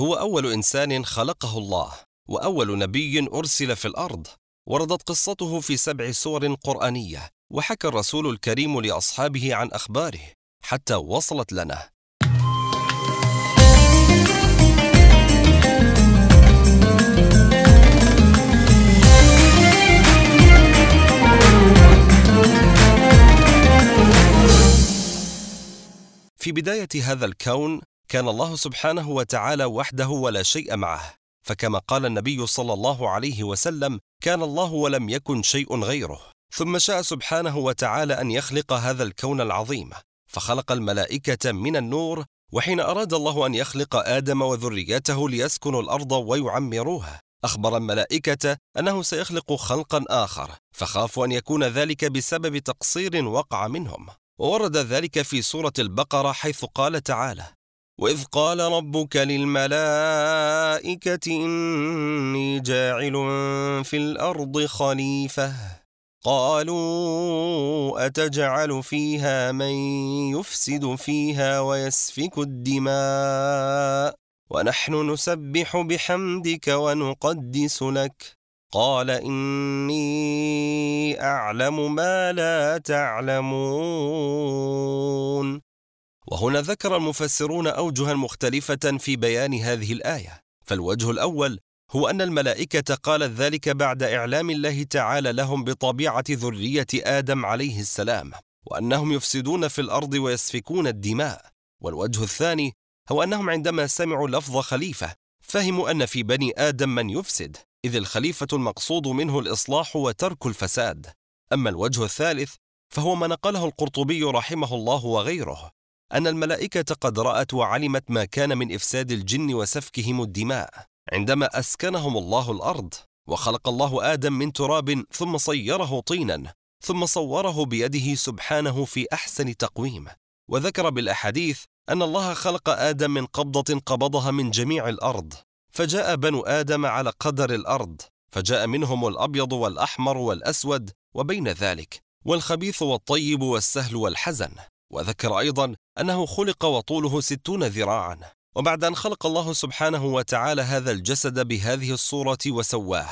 هو أول إنسان خلقه الله وأول نبي أرسل في الأرض وردت قصته في سبع سور قرآنية وحكى الرسول الكريم لأصحابه عن أخباره حتى وصلت لنا في بداية هذا الكون كان الله سبحانه وتعالى وحده ولا شيء معه فكما قال النبي صلى الله عليه وسلم كان الله ولم يكن شيء غيره ثم شاء سبحانه وتعالى ان يخلق هذا الكون العظيم فخلق الملائكه من النور وحين اراد الله ان يخلق ادم وذريته ليسكنوا الارض ويعمروها اخبر الملائكه انه سيخلق خلقا اخر فخافوا ان يكون ذلك بسبب تقصير وقع منهم وورد ذلك في سوره البقره حيث قال تعالى وإذ قال ربك للملائكة إني جاعل في الأرض خليفة قالوا أتجعل فيها من يفسد فيها ويسفك الدماء ونحن نسبح بحمدك ونقدس لك قال إني أعلم ما لا تعلمون وهنا ذكر المفسرون أوجها مختلفة في بيان هذه الآية فالوجه الأول هو أن الملائكة قالت ذلك بعد إعلام الله تعالى لهم بطبيعة ذرية آدم عليه السلام وأنهم يفسدون في الأرض ويسفكون الدماء والوجه الثاني هو أنهم عندما سمعوا لفظ خليفة فهموا أن في بني آدم من يفسد إذ الخليفة المقصود منه الإصلاح وترك الفساد أما الوجه الثالث فهو ما نقله القرطبي رحمه الله وغيره أن الملائكة قد رأت وعلمت ما كان من إفساد الجن وسفكهم الدماء عندما أسكنهم الله الأرض وخلق الله آدم من تراب ثم صيره طينا ثم صوره بيده سبحانه في أحسن تقويم وذكر بالأحاديث أن الله خلق آدم من قبضة قبضها من جميع الأرض فجاء بنو آدم على قدر الأرض فجاء منهم الأبيض والأحمر والأسود وبين ذلك والخبيث والطيب والسهل والحزن وذكر أيضا أنه خلق وطوله ستون ذراعا وبعد أن خلق الله سبحانه وتعالى هذا الجسد بهذه الصورة وسواه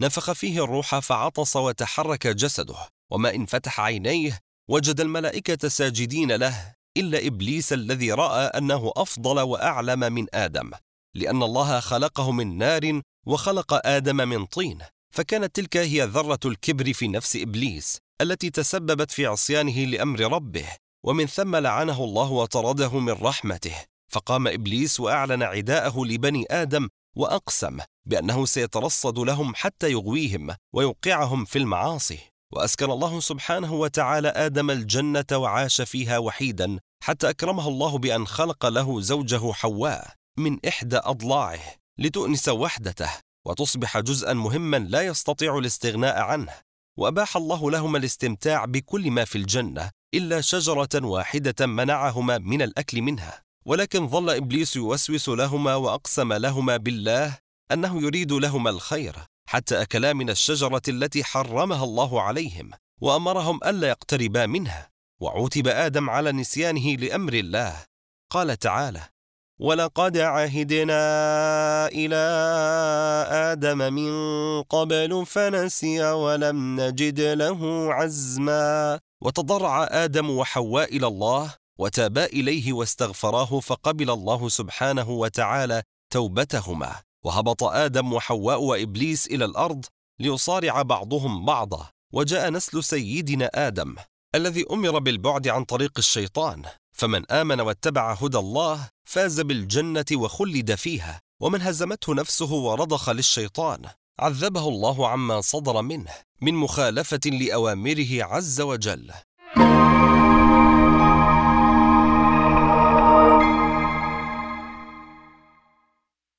نفخ فيه الروح فعطس وتحرك جسده وما إن فتح عينيه وجد الملائكة ساجدين له إلا إبليس الذي رأى أنه أفضل وأعلم من آدم لأن الله خلقه من نار وخلق آدم من طين فكانت تلك هي ذرة الكبر في نفس إبليس التي تسببت في عصيانه لأمر ربه ومن ثم لعنه الله وطرده من رحمته فقام ابليس واعلن عداءه لبني ادم واقسم بانه سيترصد لهم حتى يغويهم ويوقعهم في المعاصي واسكن الله سبحانه وتعالى ادم الجنه وعاش فيها وحيدا حتى اكرمه الله بان خلق له زوجه حواء من احدى اضلاعه لتؤنس وحدته وتصبح جزءا مهما لا يستطيع الاستغناء عنه واباح الله لهما الاستمتاع بكل ما في الجنه إلا شجرة واحدة منعهما من الأكل منها ولكن ظل إبليس يوسوس لهما وأقسم لهما بالله أنه يريد لهما الخير حتى أكلا من الشجرة التي حرمها الله عليهم وأمرهم ألا يقتربا منها وعوتب آدم على نسيانه لأمر الله قال تعالى ولقد عهدنا إلى آدم من قبل فنسي ولم نجد له عزما وتضرع آدم وحواء إلى الله وتابا إليه واستغفراه فقبل الله سبحانه وتعالى توبتهما وهبط آدم وحواء وإبليس إلى الأرض ليصارع بعضهم بعضا وجاء نسل سيدنا آدم الذي أمر بالبعد عن طريق الشيطان فمن آمن واتبع هدى الله فاز بالجنة وخلد فيها ومن هزمته نفسه ورضخ للشيطان عذبه الله عما صدر منه من مخالفة لأوامره عز وجل